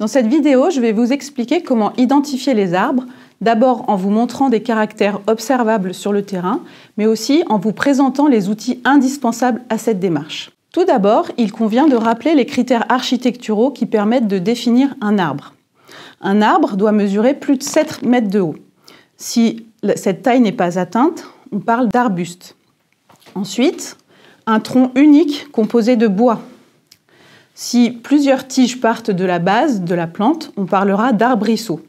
Dans cette vidéo, je vais vous expliquer comment identifier les arbres, d'abord en vous montrant des caractères observables sur le terrain, mais aussi en vous présentant les outils indispensables à cette démarche. Tout d'abord, il convient de rappeler les critères architecturaux qui permettent de définir un arbre. Un arbre doit mesurer plus de 7 mètres de haut. Si cette taille n'est pas atteinte, on parle d'arbuste. Ensuite, un tronc unique composé de bois, si plusieurs tiges partent de la base de la plante, on parlera d'arbrisseau.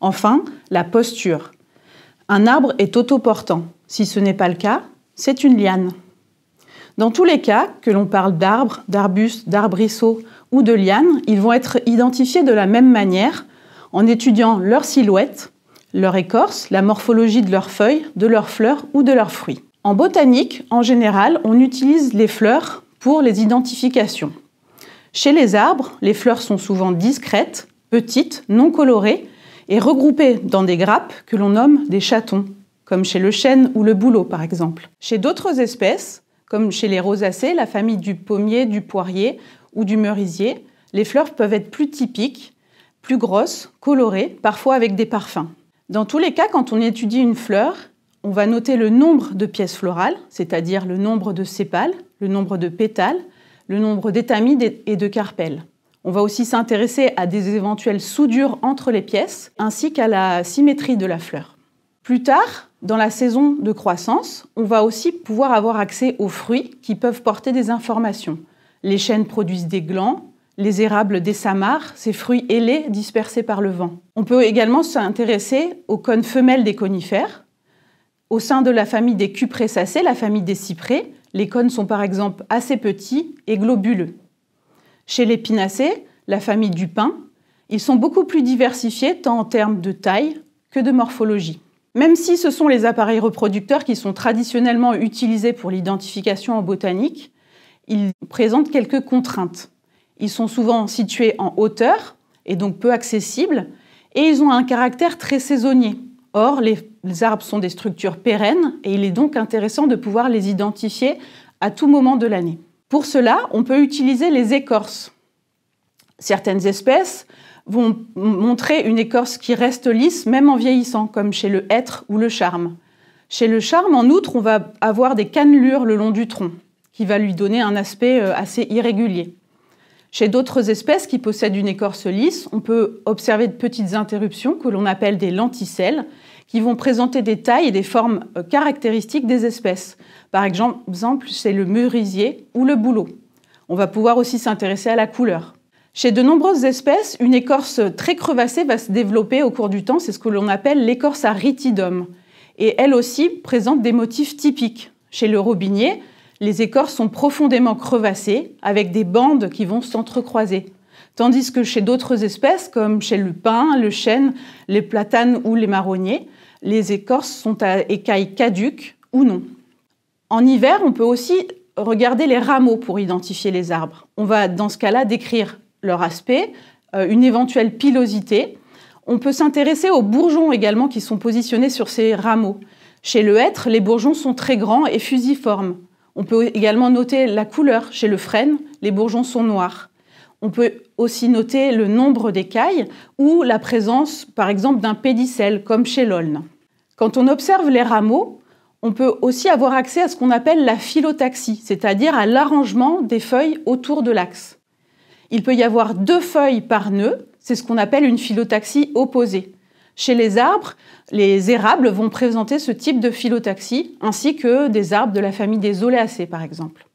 Enfin, la posture. Un arbre est autoportant. Si ce n'est pas le cas, c'est une liane. Dans tous les cas, que l'on parle d'arbres, d'arbustes, d'arbrisseaux ou de lianes, ils vont être identifiés de la même manière en étudiant leur silhouette, leur écorce, la morphologie de leurs feuilles, de leurs fleurs ou de leurs fruits. En botanique, en général, on utilise les fleurs pour les identifications. Chez les arbres, les fleurs sont souvent discrètes, petites, non colorées et regroupées dans des grappes que l'on nomme des chatons, comme chez le chêne ou le bouleau par exemple. Chez d'autres espèces, comme chez les rosacées, la famille du pommier, du poirier ou du merisier, les fleurs peuvent être plus typiques, plus grosses, colorées, parfois avec des parfums. Dans tous les cas, quand on étudie une fleur, on va noter le nombre de pièces florales, c'est-à-dire le nombre de sépales, le nombre de pétales, le nombre d'étamides et de carpelles. On va aussi s'intéresser à des éventuelles soudures entre les pièces, ainsi qu'à la symétrie de la fleur. Plus tard, dans la saison de croissance, on va aussi pouvoir avoir accès aux fruits qui peuvent porter des informations. Les chênes produisent des glands, les érables des samars, ces fruits ailés dispersés par le vent. On peut également s'intéresser aux cônes femelles des conifères. Au sein de la famille des cupressacées, la famille des cyprès, les cônes sont par exemple assez petits et globuleux. Chez les pinacées, la famille du pin, ils sont beaucoup plus diversifiés tant en termes de taille que de morphologie. Même si ce sont les appareils reproducteurs qui sont traditionnellement utilisés pour l'identification en botanique, ils présentent quelques contraintes. Ils sont souvent situés en hauteur et donc peu accessibles, et ils ont un caractère très saisonnier. Or, les, arbres sont des structures pérennes et il est donc intéressant de pouvoir les identifier à tout moment de l'année. Pour cela, on peut utiliser les écorces. Certaines espèces vont montrer une écorce qui reste lisse même en vieillissant, comme chez le hêtre ou le charme. Chez le charme, en outre, on va avoir des cannelures le long du tronc, qui va lui donner un aspect euh, assez irrégulier. Chez d'autres espèces qui possèdent une écorce lisse, on peut observer de petites interruptions que l'on appelle des lenticelles, qui vont présenter des tailles et des formes euh, caractéristiques des espèces. Par exemple, c'est le merisier ou le bouleau. On va pouvoir aussi s'intéresser à la couleur. Chez de nombreuses espèces, une écorce très crevassée va se développer au cours du temps, c'est ce que l'on appelle l'écorce à Et elle aussi présente des motifs typiques. Chez le robinier, les écorces sont profondément crevassées avec des bandes qui vont s'entrecroiser. Tandis que chez d'autres espèces, comme chez le pin, le chêne, les platanes ou les marronniers, les écorces sont à écailles caduques ou non. En hiver, on peut aussi regarder les rameaux pour identifier les arbres. On va dans ce cas-là décrire leur aspect, euh, une éventuelle pilosité. On peut s'intéresser aux bourgeons également qui sont positionnés sur ces rameaux. Chez le hêtre, les bourgeons sont très grands et fusiformes. On peut également noter la couleur. Chez le frêne, les bourgeons sont noirs. On peut aussi noter le nombre d'écailles ou la présence, par exemple, d'un pédicelle, comme chez l'aulne. Quand on observe les rameaux, on peut aussi avoir accès à ce qu'on appelle la phyllotaxie, c'est-à-dire à, l'arrangement des feuilles autour de l'axe. Il peut y avoir deux feuilles par nœud, c'est ce qu'on appelle une phyllotaxie opposée. Chez les arbres, les érables vont présenter ce type de phyllotaxie, ainsi que des arbres de la famille des oléacées, par exemple.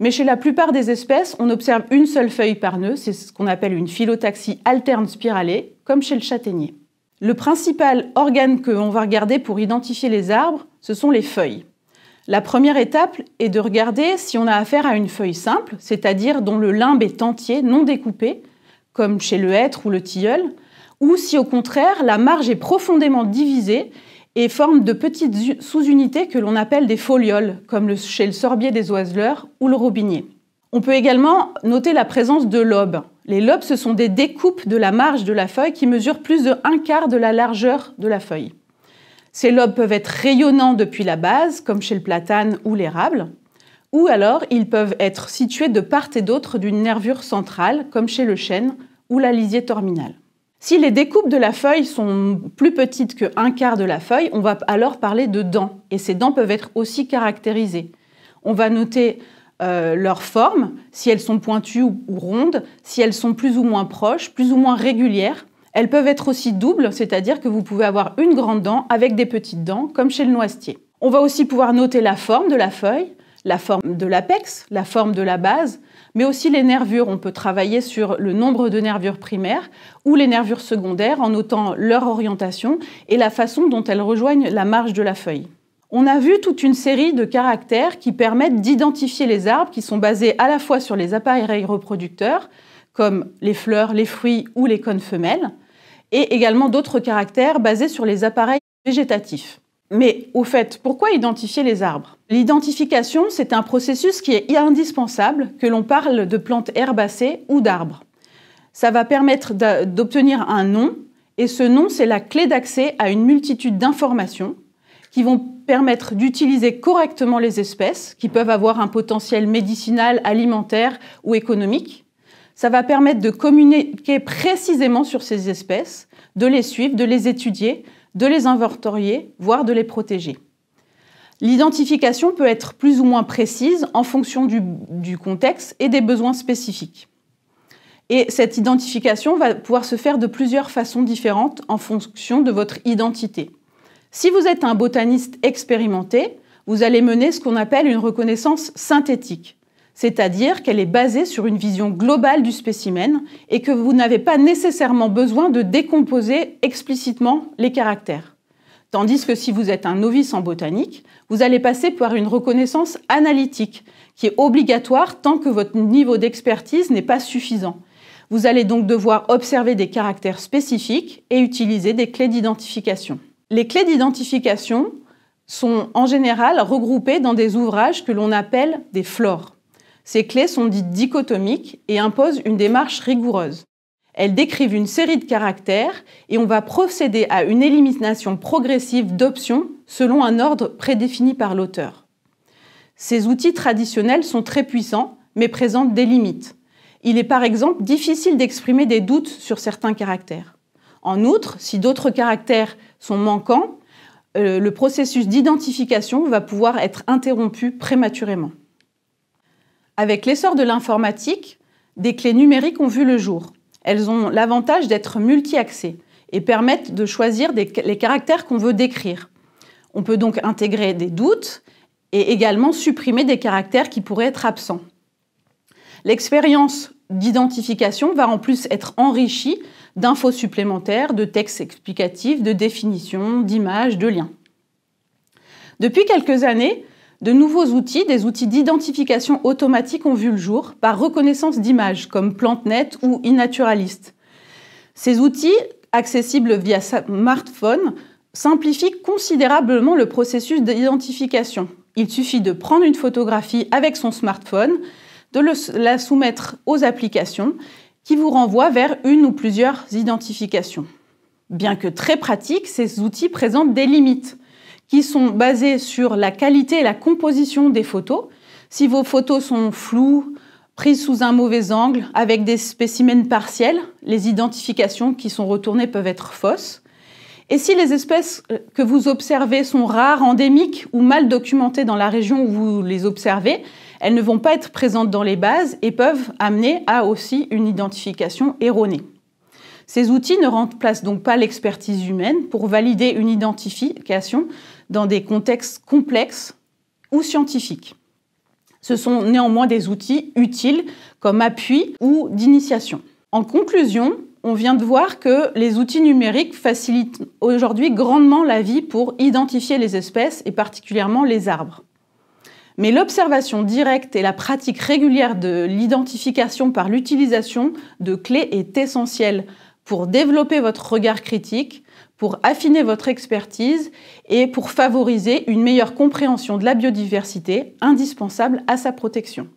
Mais chez la plupart des espèces, on observe une seule feuille par nœud, c'est ce qu'on appelle une phyllotaxie alterne spiralée, comme chez le châtaignier. Le principal organe que l'on va regarder pour identifier les arbres, ce sont les feuilles. La première étape est de regarder si on a affaire à une feuille simple, c'est-à-dire dont le limbe est entier, non découpé, comme chez le hêtre ou le tilleul, ou si au contraire la marge est profondément divisée et forme de petites sous-unités que l'on appelle des folioles, comme chez le sorbier des oiseleurs ou le robinier. On peut également noter la présence de lobes. Les lobes, ce sont des découpes de la marge de la feuille qui mesurent plus de un quart de la largeur de la feuille. Ces lobes peuvent être rayonnants depuis la base, comme chez le platane ou l'érable, ou alors ils peuvent être situés de part et d'autre d'une nervure centrale, comme chez le chêne ou la lisier terminale. Si les découpes de la feuille sont plus petites que un quart de la feuille, on va alors parler de dents. Et ces dents peuvent être aussi caractérisées. On va noter euh, leur forme, si elles sont pointues ou, ou rondes, si elles sont plus ou moins proches, plus ou moins régulières. Elles peuvent être aussi doubles, c'est-à-dire que vous pouvez avoir une grande dent avec des petites dents, comme chez le noisetier. On va aussi pouvoir noter la forme de la feuille, la forme de l'apex, la forme de la base, mais aussi les nervures. On peut travailler sur le nombre de nervures primaires ou les nervures secondaires en notant leur orientation et la façon dont elles rejoignent la marge de la feuille. On a vu toute une série de caractères qui permettent d'identifier les arbres qui sont basés à la fois sur les appareils reproducteurs, comme les fleurs, les fruits ou les cônes femelles, et également d'autres caractères basés sur les appareils végétatifs. Mais au fait, pourquoi identifier les arbres L'identification, c'est un processus qui est indispensable que l'on parle de plantes herbacées ou d'arbres. Ça va permettre d'obtenir un nom, et ce nom, c'est la clé d'accès à une multitude d'informations qui vont permettre d'utiliser correctement les espèces, qui peuvent avoir un potentiel médicinal, alimentaire ou économique. Ça va permettre de communiquer précisément sur ces espèces, de les suivre, de les étudier, de les inventorier, voire de les protéger. L'identification peut être plus ou moins précise en fonction du, contexte et des besoins spécifiques. Et cette identification va pouvoir se faire de plusieurs façons différentes en fonction de votre identité. Si vous êtes un botaniste expérimenté, vous allez mener ce qu'on appelle une reconnaissance synthétique, c'est-à-dire qu'elle est basée sur une vision globale du spécimen et que vous n'avez pas nécessairement besoin de décomposer explicitement les caractères. Tandis que si vous êtes un novice en botanique, vous allez passer par une reconnaissance analytique qui est obligatoire tant que votre niveau d'expertise n'est pas suffisant. Vous allez donc devoir observer des caractères spécifiques et utiliser des clés d'identification. Les clés d'identification sont en général regroupées dans des ouvrages que l'on appelle des flores. Ces clés sont dites dichotomiques et imposent une démarche rigoureuse. Elles décrivent une série de caractères et on va procéder à une élimination progressive d'options selon un ordre prédéfini par l'auteur. Ces outils traditionnels sont très puissants mais présentent des limites. Il est par exemple difficile d'exprimer des doutes sur certains caractères. En outre, si d'autres caractères sont manquants, euh, le processus d'identification va pouvoir être interrompu prématurément. Avec l'essor de l'informatique, des clés numériques ont vu le jour. Elles ont l'avantage d'être multi-accès et permettent de choisir les caractères qu'on veut décrire. On peut donc intégrer des doutes et également supprimer des caractères qui pourraient être absents. L'expérience d'identification va en plus être enrichie d'infos supplémentaires, de textes explicatifs, de définitions, d'images, de liens. Depuis quelques années, de nouveaux outils, des outils d'identification automatique ont vu le jour par reconnaissance d'images comme PlantNet ou iNaturalist. Ces outils, accessibles via smartphone, simplifient considérablement le processus d'identification. Il suffit de prendre une photographie avec son smartphone, de la soumettre aux applications qui vous renvoient vers une ou plusieurs identifications. Bien que très pratiques, ces outils présentent des limites qui sont basées sur la qualité et la composition des photos. Si vos photos sont floues, prises sous un mauvais angle, avec des spécimens partiels, les identifications qui sont retournées peuvent être fausses. Et si les espèces euh, que vous observez sont rares, endémiques ou mal documentées dans la région où vous les observez, elles ne vont pas être présentes dans les bases et peuvent amener à aussi une identification erronée. Ces outils ne remplacent donc pas l'expertise humaine pour valider une identification, dans des contextes complexes ou scientifiques. Ce sont néanmoins des outils utiles comme appui ou d'initiation. En conclusion, on vient de voir que les outils numériques facilitent aujourd'hui grandement la vie pour identifier les espèces et particulièrement les arbres. Mais l'observation directe et la pratique régulière de l'identification par l'utilisation de clés est essentielle pour développer votre regard critique, pour affiner votre expertise et pour favoriser une meilleure compréhension de la biodiversité indispensable à sa protection.